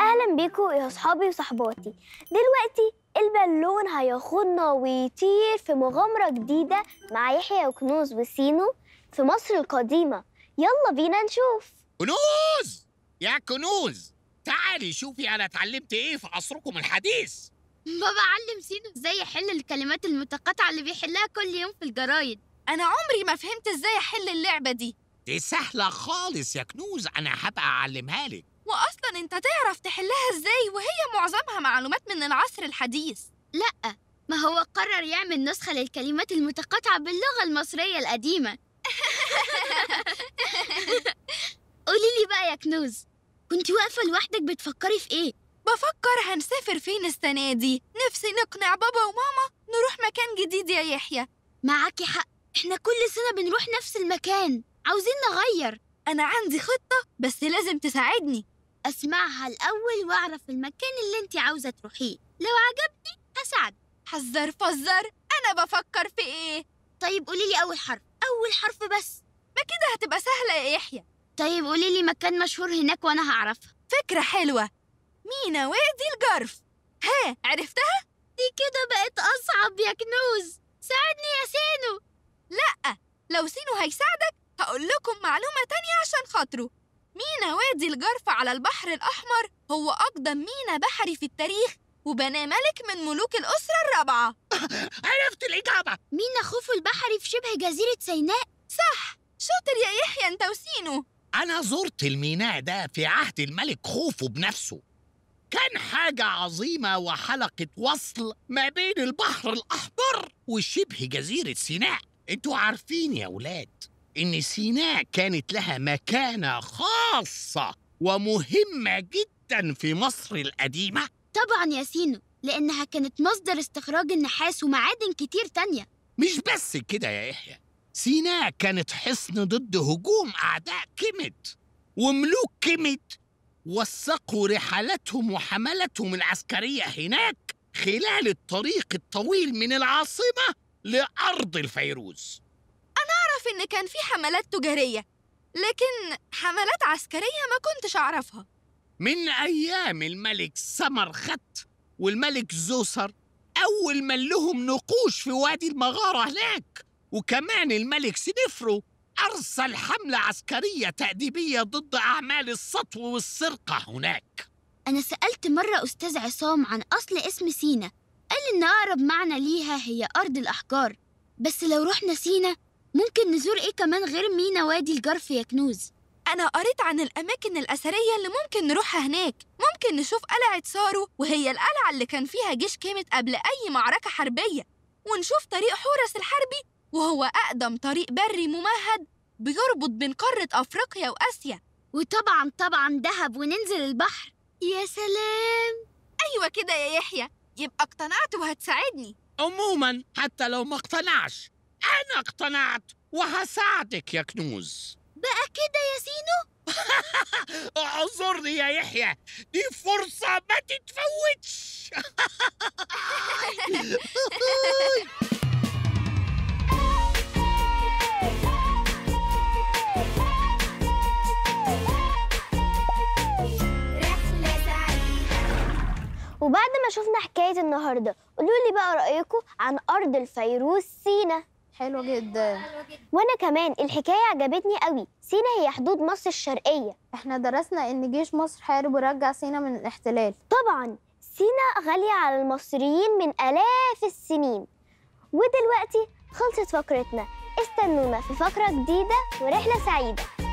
اهلا بيكم يا اصحابي وصحباتي دلوقتي البالون هياخدنا ويطير في مغامره جديده مع يحيى وكنوز وسينو في مصر القديمه يلا بينا نشوف كنوز يا كنوز تعالي شوفي انا اتعلمت ايه في عصركم الحديث بابا علم سينو ازاي يحل الكلمات المتقاطعه اللي بيحلها كل يوم في الجرايد انا عمري ما فهمت ازاي احل اللعبه دي دي سهله خالص يا كنوز انا هبقى اعلمها لك وأصلا أنت تعرف تحلها إزاي وهي معظمها معلومات من العصر الحديث لأ ما هو قرر يعمل نسخة للكلمات المتقاطعة باللغة المصرية القديمة قولي لي بقى يا كنوز كنت واقفة لوحدك بتفكري في إيه؟ بفكر هنسافر فين السنة دي نفسي نقنع بابا وماما نروح مكان جديد يا يحيى معاكي حق إحنا كل سنة بنروح نفس المكان عاوزين نغير أنا عندي خطة بس لازم تساعدني أسمعها الأول وأعرف المكان اللي أنت عاوزة تروحيه لو عجبني هساعدك حذر فزر أنا بفكر في إيه؟ طيب قولي لي أول حرف أول حرف بس ما كده هتبقى سهلة يا يحيى طيب قولي لي مكان مشهور هناك وأنا هعرفها فكرة حلوة مينا وادي الجرف ها عرفتها؟ دي كده بقت أصعب يا كنوز ساعدني يا سينو لأ لو سينو هيساعدك هقول لكم معلومة تانية عشان خاطره مينا وادي الجرف على البحر الأحمر هو أقدم مينا بحري في التاريخ وبناه ملك من ملوك الأسرة الرابعة عرفت الإجابة مينا خوفو البحري في شبه جزيرة سيناء صح شاطر يا يحيى أنت وسينو أنا زرت الميناء ده في عهد الملك خوفو بنفسه كان حاجة عظيمة وحلقة وصل ما بين البحر الأحمر وشبه جزيرة سيناء انتوا عارفين يا ولاد إن سيناء كانت لها مكانة خاصة ومهمة جدا في مصر القديمة طبعا يا سينو لأنها كانت مصدر استخراج النحاس ومعادن كتير تانية مش بس كده يا يحيى سيناء كانت حصن ضد هجوم أعداء كيمت وملوك كيمت وثقوا رحلاتهم وحملاتهم العسكرية هناك خلال الطريق الطويل من العاصمة لأرض الفيروز إن كان في حملات تجارية لكن حملات عسكرية ما كنتش أعرفها من أيام الملك سمرخت والملك زوسر أول من لهم نقوش في وادي المغارة هناك وكمان الملك سنفرو أرسل حملة عسكرية تأديبية ضد أعمال السطو والسرقة هناك أنا سألت مرة أستاذ عصام عن أصل اسم سينا قال إن أقرب معنى ليها هي أرض الأحجار بس لو رحنا سينا ممكن نزور إيه كمان غير مينا وادي الجرف يا كنوز؟ أنا قريت عن الأماكن الأثرية اللي ممكن نروحها هناك ممكن نشوف قلعة سارو وهي القلعة اللي كان فيها جيش كامت قبل أي معركة حربية ونشوف طريق حورس الحربي وهو أقدم طريق بري ممهد بيربط بين قارة أفريقيا وآسيا وطبعا طبعا دهب وننزل البحر يا سلام أيوة كده يا يحيى يبقى اقتنعت وهتساعدني عموما حتى لو ما اقتنعش أنا اقتنعت وهساعدك يا كنوز بقى كده يا سينو؟ اعذرني يا يحيى دي فرصة ما تتفوتش وبعد ما شفنا حكاية النهاردة قولوا لي بقى رأيكم عن أرض الفيروز سينا حلو جدا وانا كمان الحكايه عجبتني قوي سينا هي حدود مصر الشرقيه احنا درسنا ان جيش مصر حارب ورجع سينا من الاحتلال طبعا سينا غاليه على المصريين من الاف السنين ودلوقتي خلصت فقرتنا استنونا في فقره جديده ورحله سعيده